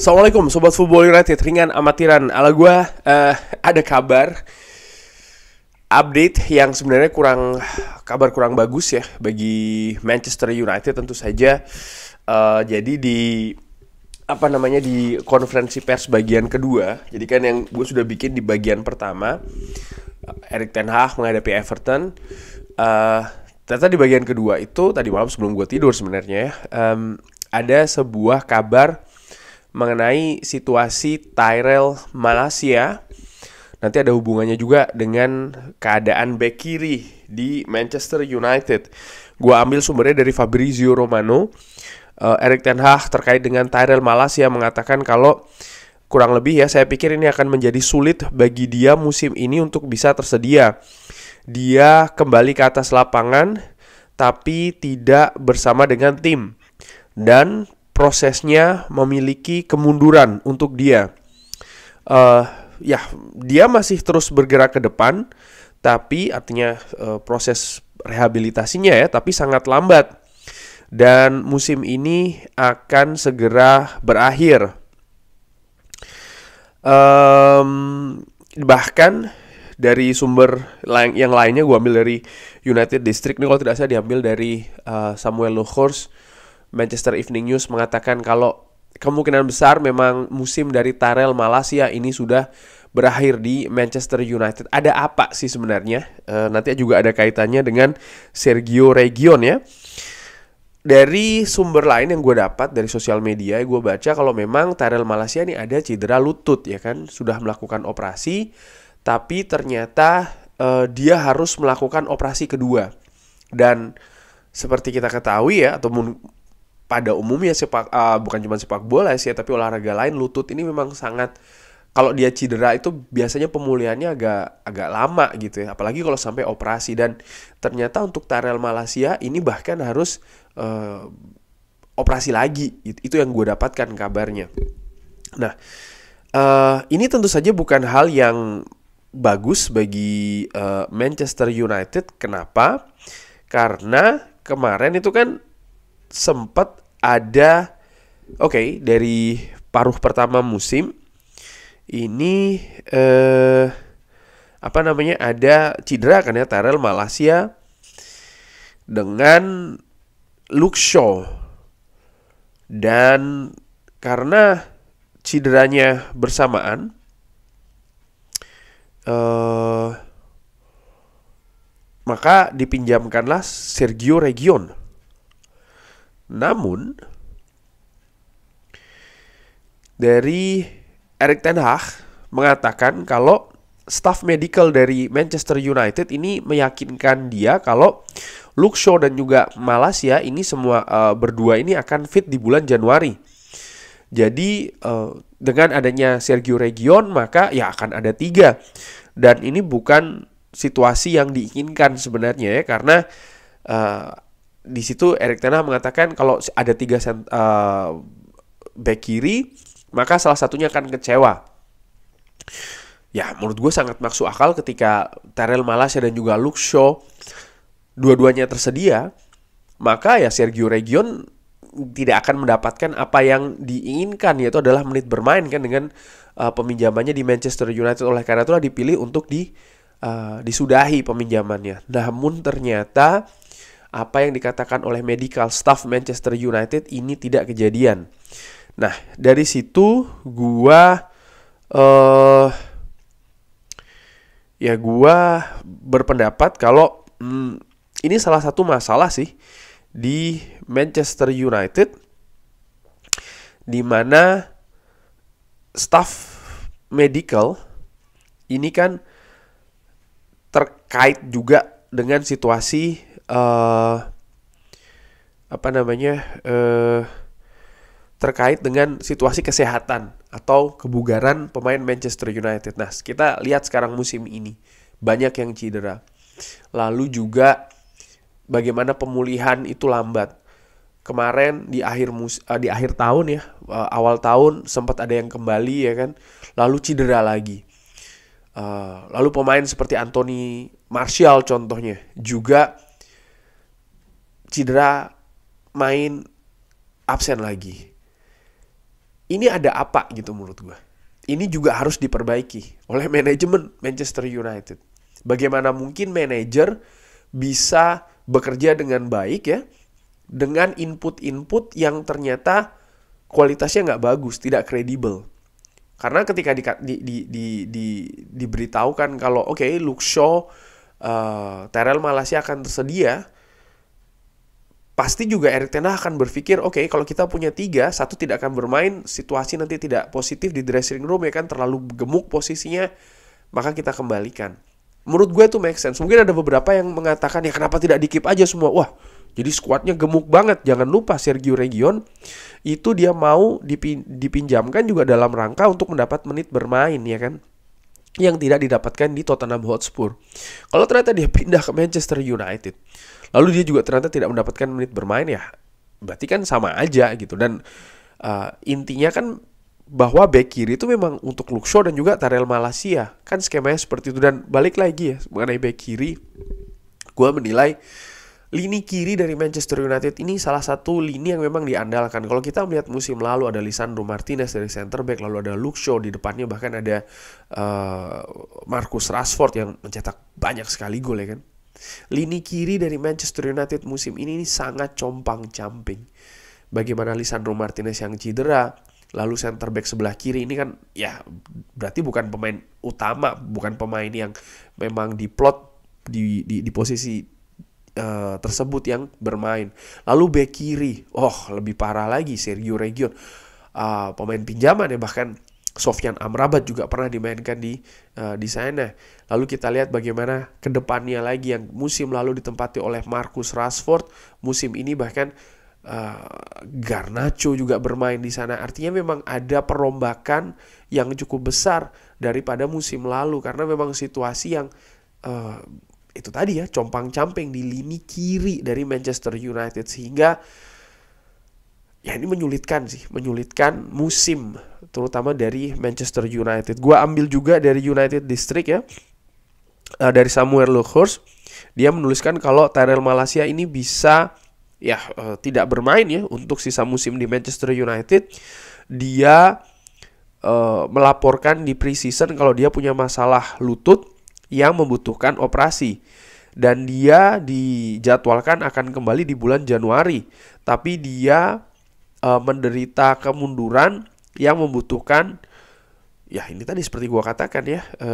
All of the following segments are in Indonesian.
Assalamualaikum Sobat Football United Ringan amatiran Ala gue uh, ada kabar Update yang sebenarnya kurang Kabar kurang bagus ya Bagi Manchester United tentu saja uh, Jadi di Apa namanya di konferensi pers bagian kedua Jadi kan yang gue sudah bikin di bagian pertama Erik Ten Hag menghadapi Everton uh, Ternyata di bagian kedua itu Tadi malam sebelum gue tidur sebenarnya ya um, Ada sebuah kabar mengenai situasi Tyrell Malaysia. Nanti ada hubungannya juga dengan keadaan bek kiri di Manchester United. Gua ambil sumbernya dari Fabrizio Romano. Uh, Erik Ten Hag terkait dengan Tyrell Malaysia mengatakan kalau kurang lebih ya saya pikir ini akan menjadi sulit bagi dia musim ini untuk bisa tersedia. Dia kembali ke atas lapangan tapi tidak bersama dengan tim. Dan prosesnya memiliki kemunduran untuk dia. Uh, ya, dia masih terus bergerak ke depan, tapi artinya uh, proses rehabilitasinya ya, tapi sangat lambat. Dan musim ini akan segera berakhir. Um, bahkan dari sumber lain, yang lainnya gue ambil dari United District Ini kalau tidak salah diambil dari uh, Samuel Lohors Manchester Evening News mengatakan kalau kemungkinan besar memang musim dari Tarel Malaysia ini sudah berakhir di Manchester United. Ada apa sih sebenarnya? E, nanti juga ada kaitannya dengan Sergio Region ya. Dari sumber lain yang gue dapat dari sosial media, gue baca kalau memang Tarel Malaysia ini ada cedera lutut ya kan, sudah melakukan operasi, tapi ternyata e, dia harus melakukan operasi kedua dan seperti kita ketahui ya atau pada umumnya sepak uh, bukan cuma sepak bola sih ya, tapi olahraga lain lutut ini memang sangat kalau dia cedera itu biasanya pemulihannya agak agak lama gitu ya apalagi kalau sampai operasi dan ternyata untuk Tarel Malaysia ini bahkan harus uh, operasi lagi itu, yang gue dapatkan kabarnya nah uh, ini tentu saja bukan hal yang bagus bagi uh, Manchester United kenapa karena kemarin itu kan sempat ada oke okay, dari paruh pertama musim ini eh, apa namanya ada cedera kan ya Tarel Malaysia dengan Luke Shaw dan karena cederanya bersamaan eh, maka dipinjamkanlah Sergio Region namun dari Erik ten Hag mengatakan kalau staff medical dari Manchester United ini meyakinkan dia kalau Luke Shaw dan juga Malaysia ini semua uh, berdua ini akan fit di bulan Januari. Jadi uh, dengan adanya Sergio Region maka ya akan ada tiga dan ini bukan situasi yang diinginkan sebenarnya ya karena uh, di situ Erik Ten mengatakan kalau ada tiga sent, uh, eh, back kiri, maka salah satunya akan kecewa. Ya, menurut gue sangat maksud akal ketika Terrell Malasya dan juga Luke Shaw dua-duanya tersedia, maka ya Sergio Region tidak akan mendapatkan apa yang diinginkan yaitu adalah menit bermain kan dengan uh, peminjamannya di Manchester United oleh karena itulah dipilih untuk di uh, disudahi peminjamannya. Namun ternyata apa yang dikatakan oleh medical staff Manchester United ini tidak kejadian. Nah, dari situ gua eh uh, ya gua berpendapat kalau hmm, ini salah satu masalah sih di Manchester United di mana staff medical ini kan terkait juga dengan situasi uh, apa namanya uh, terkait dengan situasi kesehatan atau kebugaran pemain Manchester United. Nah, kita lihat sekarang musim ini banyak yang cedera. Lalu juga bagaimana pemulihan itu lambat. Kemarin di akhir mus uh, di akhir tahun ya, awal tahun sempat ada yang kembali ya kan, lalu cedera lagi. Eh, lalu pemain seperti Anthony Martial contohnya juga cedera main absen lagi. Ini ada apa gitu menurut gue. Ini juga harus diperbaiki oleh manajemen Manchester United. Bagaimana mungkin manajer bisa bekerja dengan baik ya dengan input-input yang ternyata kualitasnya nggak bagus, tidak kredibel. Karena ketika di, di, di, di, di, diberitahukan kalau oke okay, Luke Shaw, uh, Terrell Malaysia akan tersedia, pasti juga Erik Ten akan berpikir, oke okay, kalau kita punya tiga, satu tidak akan bermain, situasi nanti tidak positif di dressing room ya kan terlalu gemuk posisinya, maka kita kembalikan. Menurut gue tuh make sense. Mungkin ada beberapa yang mengatakan ya kenapa tidak dikip aja semua. Wah, jadi skuadnya gemuk banget. Jangan lupa Sergio Region itu dia mau dipin dipinjamkan juga dalam rangka untuk mendapat menit bermain ya kan yang tidak didapatkan di Tottenham Hotspur. Kalau ternyata dia pindah ke Manchester United, lalu dia juga ternyata tidak mendapatkan menit bermain ya, berarti kan sama aja gitu. Dan uh, intinya kan bahwa back kiri itu memang untuk Luxo dan juga Tarel Malaysia kan skemanya seperti itu dan balik lagi ya mengenai back kiri, gue menilai lini kiri dari Manchester United ini salah satu lini yang memang diandalkan. Kalau kita melihat musim lalu ada Lisandro Martinez dari center back, lalu ada Luke Shaw di depannya bahkan ada uh, Marcus Rashford yang mencetak banyak sekali gol ya kan. Lini kiri dari Manchester United musim ini, ini sangat compang-camping. Bagaimana Lisandro Martinez yang cedera, lalu center back sebelah kiri ini kan ya berarti bukan pemain utama, bukan pemain yang memang diplot di di, di posisi uh, tersebut yang bermain. Lalu bek kiri, oh lebih parah lagi Sergio Region. Uh, ah, pemain pinjaman ya bahkan Sofyan Amrabat juga pernah dimainkan di uh, di sana. Lalu kita lihat bagaimana kedepannya lagi yang musim lalu ditempati oleh Marcus Rashford, musim ini bahkan uh, Garnacho juga bermain di sana. Artinya memang ada perombakan yang cukup besar daripada musim lalu karena memang situasi yang uh, itu tadi ya compang-camping di lini kiri dari Manchester United sehingga ya ini menyulitkan sih, menyulitkan musim terutama dari Manchester United. Gua ambil juga dari United District ya. Uh, dari Samuel Lukhurst, dia menuliskan kalau Tyrell Malaysia ini bisa ya eh, tidak bermain ya untuk sisa musim di Manchester United. Dia uh, melaporkan di preseason kalau dia punya masalah lutut yang membutuhkan operasi dan dia dijadwalkan akan kembali di bulan Januari, tapi dia e, menderita kemunduran yang membutuhkan ya ini tadi seperti gua katakan ya e,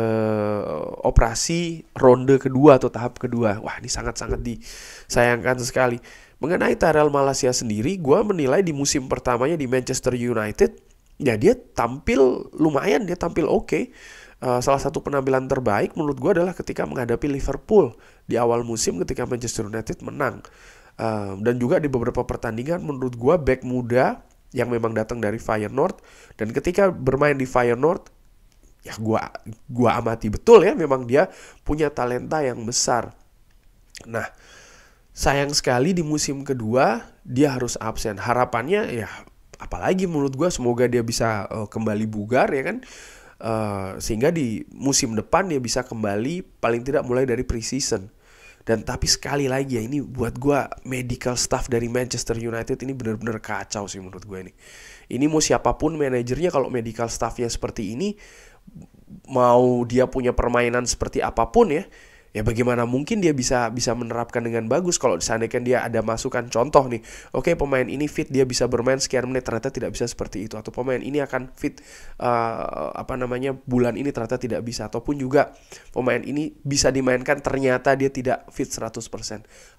operasi ronde kedua atau tahap kedua. Wah, ini sangat-sangat disayangkan sekali. Mengenai Tarel Malaysia sendiri, gua menilai di musim pertamanya di Manchester United ya dia tampil lumayan, dia tampil oke. Okay. Uh, eh, salah satu penampilan terbaik menurut gue adalah ketika menghadapi Liverpool di awal musim ketika Manchester United menang. Uh, dan juga di beberapa pertandingan menurut gue back muda yang memang datang dari Fire North dan ketika bermain di Fire North ya gua gua amati betul ya memang dia punya talenta yang besar. Nah, sayang sekali di musim kedua dia harus absen. Harapannya ya apalagi menurut gue semoga dia bisa uh, kembali bugar ya kan uh, sehingga di musim depan dia bisa kembali paling tidak mulai dari preseason dan tapi sekali lagi ya ini buat gue medical staff dari Manchester United ini benar benar kacau sih menurut gue ini ini mau siapapun manajernya kalau medical staffnya seperti ini mau dia punya permainan seperti apapun ya ya bagaimana mungkin dia bisa bisa menerapkan dengan bagus kalau disandarkan dia ada masukan contoh nih oke okay, pemain ini fit dia bisa bermain sekian menit ternyata tidak bisa seperti itu atau pemain ini akan fit uh, apa namanya bulan ini ternyata tidak bisa ataupun juga pemain ini bisa dimainkan ternyata dia tidak fit 100%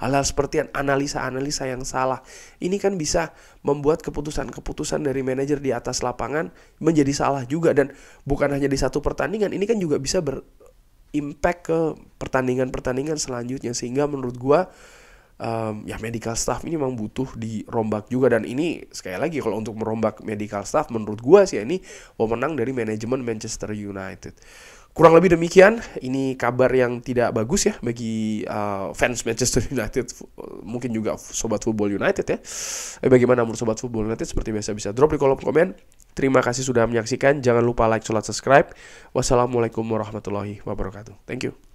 hal-hal seperti analisa-analisa yang salah ini kan bisa membuat keputusan-keputusan dari manajer di atas lapangan menjadi salah juga dan bukan hanya di satu pertandingan ini kan juga bisa ber, impact ke pertandingan-pertandingan selanjutnya sehingga menurut gue um, ya medical staff ini memang butuh dirombak juga dan ini sekali lagi kalau untuk merombak medical staff menurut gua sih ya, ini pemenang dari manajemen Manchester United. Kurang lebih demikian, ini kabar yang tidak bagus ya bagi uh, fans Manchester United, mungkin juga sobat football United ya. Eh, bagaimana menurut sobat football United? Seperti biasa bisa drop di kolom komen. Terima kasih sudah menyaksikan. Jangan lupa like, sholat, subscribe. Wassalamualaikum warahmatullahi wabarakatuh. Thank you.